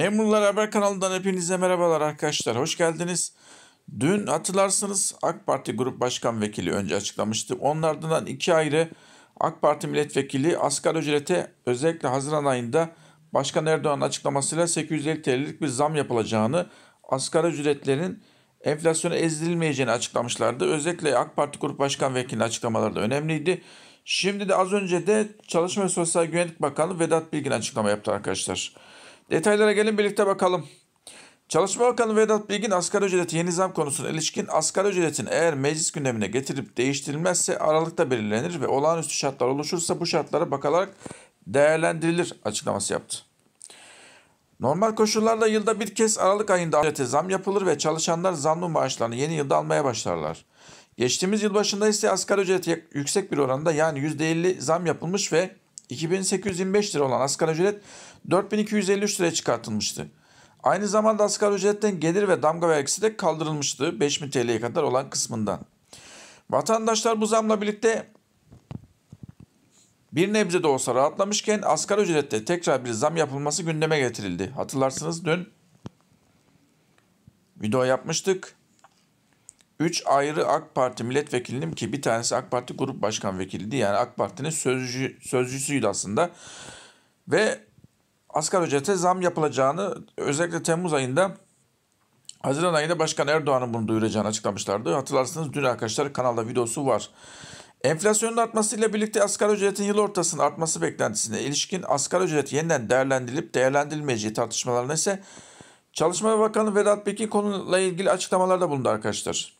Memurlar Haber kanalından hepinize merhabalar arkadaşlar. Hoş geldiniz. Dün hatırlarsınız AK Parti Grup Başkan Vekili önce açıklamıştı. Onlardan iki ayrı AK Parti milletvekili asgari ücrete özellikle Haziran ayında Başkan Erdoğan'ın açıklamasıyla 850 TL'lik bir zam yapılacağını, asgari ücretlerin enflasyona ezdirilmeyeceğini açıklamışlardı. Özellikle AK Parti Grup Başkan Vekili'nin açıklamaları da önemliydi. Şimdi de az önce de Çalışma ve Sosyal Güvenlik Bakanı Vedat Bilgin açıklama yaptı arkadaşlar. Detaylara gelin birlikte bakalım. Çalışma Bakanı Vedat Bilgin asgari ücreti yeni zam konusuna ilişkin asgari ücretin eğer meclis gündemine getirip değiştirilmezse aralıkta belirlenir ve olağanüstü şartlar oluşursa bu şartlara bakılarak değerlendirilir açıklaması yaptı. Normal koşullarda yılda bir kez Aralık ayında ücrete zam yapılır ve çalışanlar zamlı maaşlarını yeni yılda almaya başlarlar. Geçtiğimiz yıl başında ise asgari ücret yüksek bir oranda yani %50 zam yapılmış ve 2825 lira olan asgari ücret 4253 liraya çıkartılmıştı. Aynı zamanda asgari ücretten gelir ve damga vergisi de kaldırılmıştı 5000 TL'ye kadar olan kısmından. Vatandaşlar bu zamla birlikte bir nebze de olsa rahatlamışken asgari ücrette tekrar bir zam yapılması gündeme getirildi. Hatırlarsınız dün video yapmıştık. 3 ayrı AK Parti milletvekilinin ki bir tanesi AK Parti grup başkan vekiliydi. Yani AK Parti'nin sözcü, sözcüsüydü aslında. Ve asgari ücrete zam yapılacağını özellikle Temmuz ayında Haziran ayında Başkan Erdoğan'ın bunu duyuracağını açıklamışlardı. Hatırlarsınız dün arkadaşlar kanalda videosu var. Enflasyonun artmasıyla birlikte asgari ücretin yıl ortasının artması beklentisine ilişkin asgari ücret yeniden değerlendirilip değerlendirilmeyeceği tartışmalarına ise Çalışma Bakanı Vedat Bekir konuyla ilgili açıklamalarda bulundu arkadaşlar.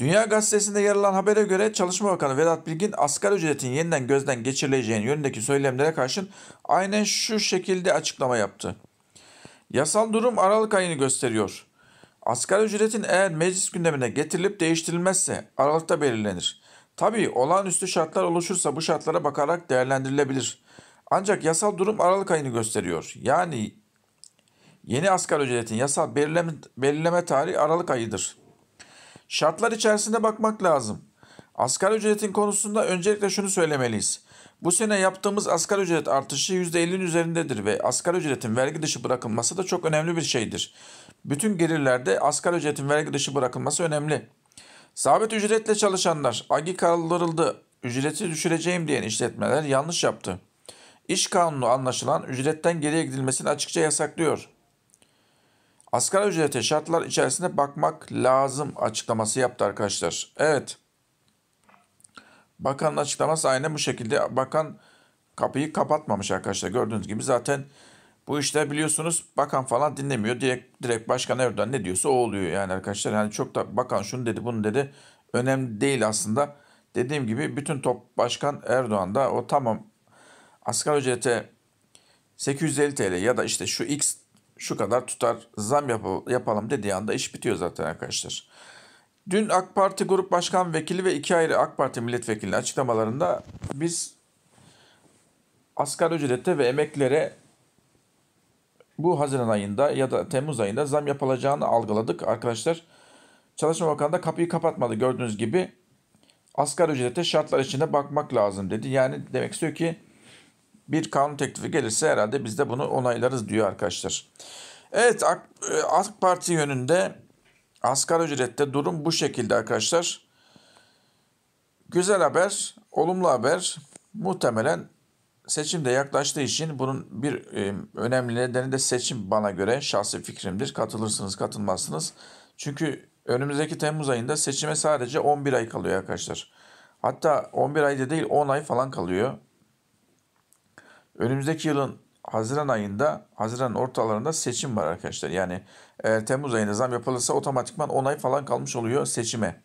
Dünya Gazetesi'nde yer alan habere göre Çalışma Bakanı Vedat Bilgin asgari ücretin yeniden gözden geçirileceğin yönündeki söylemlere karşın aynen şu şekilde açıklama yaptı. Yasal durum Aralık ayını gösteriyor. Asgari ücretin eğer meclis gündemine getirilip değiştirilmezse Aralık'ta belirlenir. Tabii olağanüstü şartlar oluşursa bu şartlara bakarak değerlendirilebilir. Ancak yasal durum Aralık ayını gösteriyor. Yani yeni asgari ücretin yasal belirleme, belirleme tarihi Aralık ayıdır.'' Şartlar içerisinde bakmak lazım. Asgari ücretin konusunda öncelikle şunu söylemeliyiz. Bu sene yaptığımız asgari ücret artışı %50'nin üzerindedir ve asgari ücretin vergi dışı bırakılması da çok önemli bir şeydir. Bütün gelirlerde asgari ücretin vergi dışı bırakılması önemli. Sabit ücretle çalışanlar, agi kaldırıldı, ücreti düşüreceğim diyen işletmeler yanlış yaptı. İş kanunu anlaşılan ücretten geriye gidilmesini açıkça yasaklıyor. Asgari ücrete şartlar içerisinde bakmak lazım açıklaması yaptı arkadaşlar. Evet. Bakanın açıklaması aynı bu şekilde. Bakan kapıyı kapatmamış arkadaşlar. Gördüğünüz gibi zaten bu işler biliyorsunuz bakan falan dinlemiyor. Direkt direkt başkan Erdoğan ne diyorsa o oluyor yani arkadaşlar. Yani çok da bakan şunu dedi bunu dedi. Önemli değil aslında. Dediğim gibi bütün top başkan Erdoğan da o tamam asgari ücrete 850 TL ya da işte şu X şu kadar tutar zam yap yapalım dediği anda iş bitiyor zaten arkadaşlar. Dün AK Parti Grup Başkan Vekili ve iki ayrı AK Parti Milletvekili açıklamalarında biz asgari ücrete ve emeklere bu Haziran ayında ya da Temmuz ayında zam yapılacağını algıladık arkadaşlar. Çalışma Bakanı da kapıyı kapatmadı gördüğünüz gibi. Asgari ücrete şartlar içinde bakmak lazım dedi. Yani demek istiyor ki bir kanun teklifi gelirse herhalde biz de bunu onaylarız diyor arkadaşlar. Evet AK, e, Parti yönünde asgari ücrette durum bu şekilde arkadaşlar. Güzel haber, olumlu haber muhtemelen seçimde yaklaştığı için bunun bir e, önemli nedeni de seçim bana göre şahsi fikrimdir. Katılırsınız, katılmazsınız. Çünkü önümüzdeki Temmuz ayında seçime sadece 11 ay kalıyor arkadaşlar. Hatta 11 ayda değil 10 ay falan kalıyor. Önümüzdeki yılın Haziran ayında, Haziran ortalarında seçim var arkadaşlar. Yani eğer Temmuz ayında zam yapılırsa otomatikman onay falan kalmış oluyor seçime.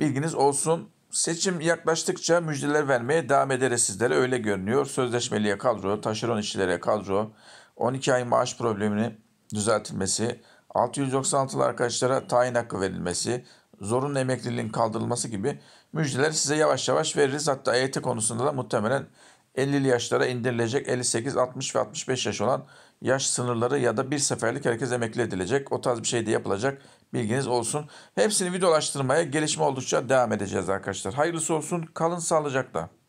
Bilginiz olsun. Seçim yaklaştıkça müjdeler vermeye devam ederiz sizlere öyle görünüyor. Sözleşmeliye kadro, taşeron işçilere kadro, 12 ay maaş problemini düzeltilmesi, 696'lı arkadaşlara tayin hakkı verilmesi, zorunlu emekliliğin kaldırılması gibi müjdeler size yavaş yavaş veririz. Hatta EYT konusunda da muhtemelen 50'li yaşlara indirilecek 58, 60 ve 65 yaş olan yaş sınırları ya da bir seferlik herkes emekli edilecek. O tarz bir şey de yapılacak. Bilginiz olsun. Hepsini videolaştırmaya gelişme oldukça devam edeceğiz arkadaşlar. Hayırlısı olsun. Kalın sağlıcakla.